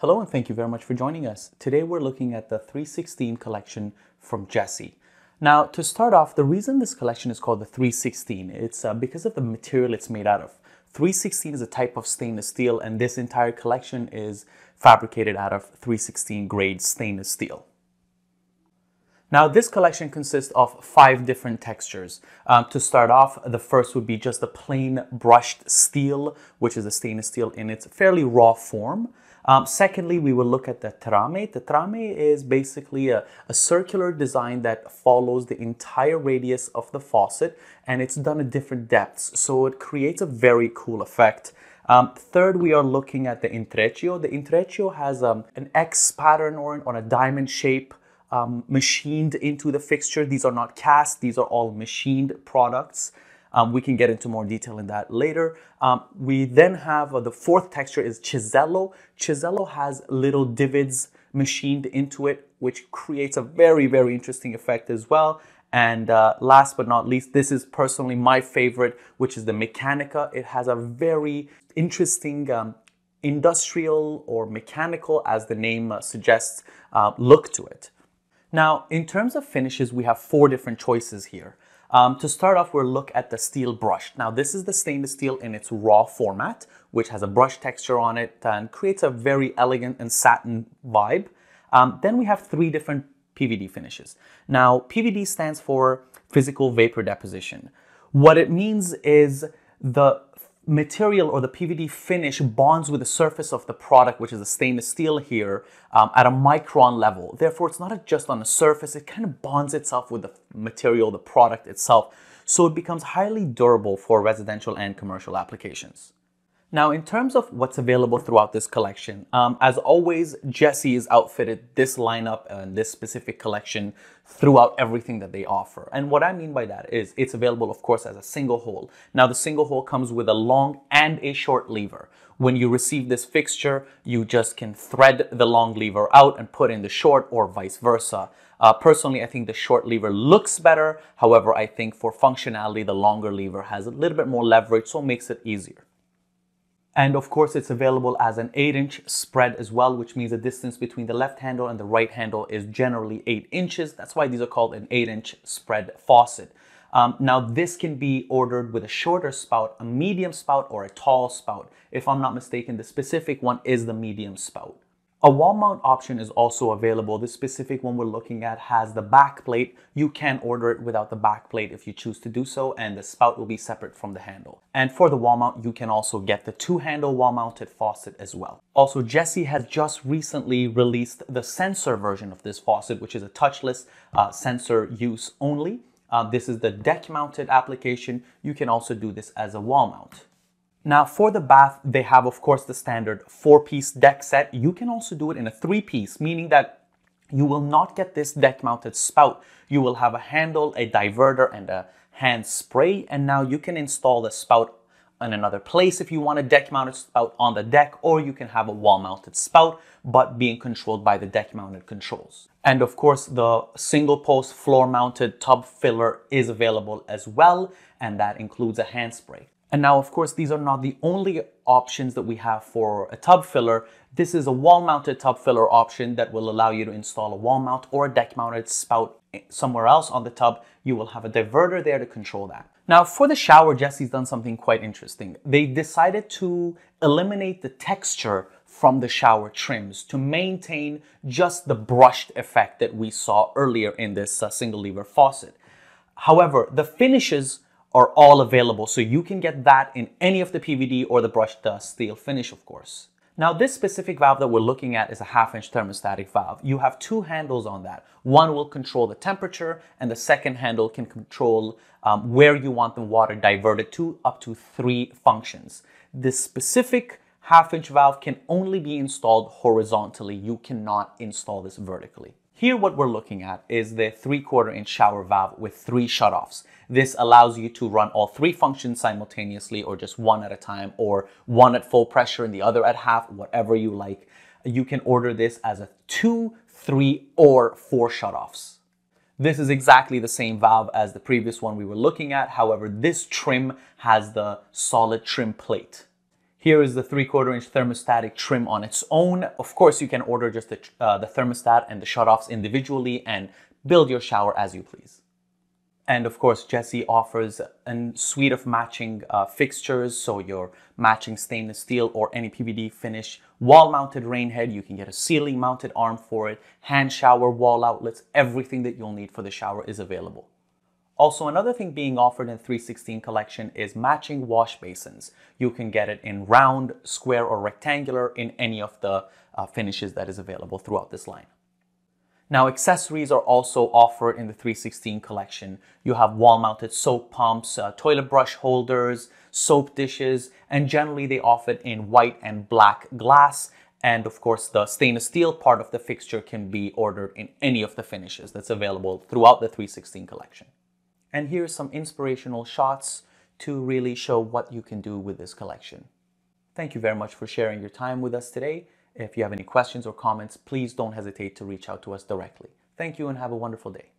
Hello and thank you very much for joining us. Today we're looking at the 316 collection from Jesse. Now to start off, the reason this collection is called the 316, it's uh, because of the material it's made out of. 316 is a type of stainless steel and this entire collection is fabricated out of 316 grade stainless steel. Now this collection consists of five different textures. Um, to start off, the first would be just the plain brushed steel, which is a stainless steel in its fairly raw form. Um, secondly, we will look at the trame. The trame is basically a, a circular design that follows the entire radius of the faucet and it's done at different depths. So it creates a very cool effect. Um, third, we are looking at the intreccio. The intreccio has um, an X pattern or on a diamond shape um, machined into the fixture. These are not cast, these are all machined products. Um, we can get into more detail in that later. Um, we then have uh, the fourth texture is Chisello. Chisello has little divots machined into it, which creates a very, very interesting effect as well. And uh, last but not least, this is personally my favorite, which is the Mechanica. It has a very interesting um, industrial or mechanical, as the name uh, suggests, uh, look to it. Now, in terms of finishes, we have four different choices here. Um, to start off, we'll look at the steel brush. Now, this is the stainless steel in its raw format, which has a brush texture on it and creates a very elegant and satin vibe. Um, then we have three different PVD finishes. Now, PVD stands for physical vapor deposition. What it means is the material or the PVD finish bonds with the surface of the product, which is the stainless steel here, um, at a micron level. Therefore, it's not just on the surface, it kind of bonds itself with the material, the product itself. So it becomes highly durable for residential and commercial applications. Now, in terms of what's available throughout this collection, um, as always, Jesse is outfitted this lineup and this specific collection throughout everything that they offer. And what I mean by that is it's available, of course, as a single hole. Now, the single hole comes with a long and a short lever. When you receive this fixture, you just can thread the long lever out and put in the short or vice versa. Uh, personally, I think the short lever looks better. However, I think for functionality, the longer lever has a little bit more leverage, so it makes it easier. And of course, it's available as an 8-inch spread as well, which means the distance between the left handle and the right handle is generally 8 inches. That's why these are called an 8-inch spread faucet. Um, now, this can be ordered with a shorter spout, a medium spout, or a tall spout. If I'm not mistaken, the specific one is the medium spout. A wall mount option is also available. This specific one we're looking at has the back plate. You can order it without the back plate if you choose to do so and the spout will be separate from the handle. And for the wall mount, you can also get the two handle wall mounted faucet as well. Also, Jesse has just recently released the sensor version of this faucet, which is a touchless uh, sensor use only. Uh, this is the deck mounted application. You can also do this as a wall mount. Now for the bath, they have of course the standard four piece deck set. You can also do it in a three piece, meaning that you will not get this deck mounted spout. You will have a handle, a diverter and a hand spray. And now you can install the spout in another place if you want a deck mounted spout on the deck or you can have a wall mounted spout but being controlled by the deck mounted controls. And of course the single post floor mounted tub filler is available as well and that includes a hand spray. And now, of course, these are not the only options that we have for a tub filler. This is a wall-mounted tub filler option that will allow you to install a wall mount or a deck-mounted spout somewhere else on the tub. You will have a diverter there to control that. Now, for the shower, Jesse's done something quite interesting. They decided to eliminate the texture from the shower trims to maintain just the brushed effect that we saw earlier in this uh, single lever faucet. However, the finishes are all available. So you can get that in any of the PVD or the brushed steel finish, of course. Now this specific valve that we're looking at is a half inch thermostatic valve. You have two handles on that. One will control the temperature and the second handle can control um, where you want the water diverted to up to three functions. This specific half inch valve can only be installed horizontally. You cannot install this vertically. Here what we're looking at is the 3 quarter inch shower valve with three shutoffs. This allows you to run all three functions simultaneously or just one at a time or one at full pressure and the other at half, whatever you like. You can order this as a 2, 3 or 4 shutoffs. This is exactly the same valve as the previous one we were looking at. However, this trim has the solid trim plate. Here is the three quarter inch thermostatic trim on its own. Of course, you can order just the, uh, the thermostat and the shutoffs individually and build your shower as you please. And of course, Jesse offers a suite of matching uh, fixtures. So your matching stainless steel or any PVD finish wall mounted rain head. You can get a ceiling mounted arm for it, hand shower, wall outlets, everything that you'll need for the shower is available. Also, another thing being offered in 316 collection is matching wash basins. You can get it in round, square, or rectangular in any of the uh, finishes that is available throughout this line. Now, accessories are also offered in the 316 collection. You have wall-mounted soap pumps, uh, toilet brush holders, soap dishes, and generally they offer it in white and black glass. And of course, the stainless steel part of the fixture can be ordered in any of the finishes that's available throughout the 316 collection. And here's some inspirational shots to really show what you can do with this collection. Thank you very much for sharing your time with us today. If you have any questions or comments, please don't hesitate to reach out to us directly. Thank you and have a wonderful day.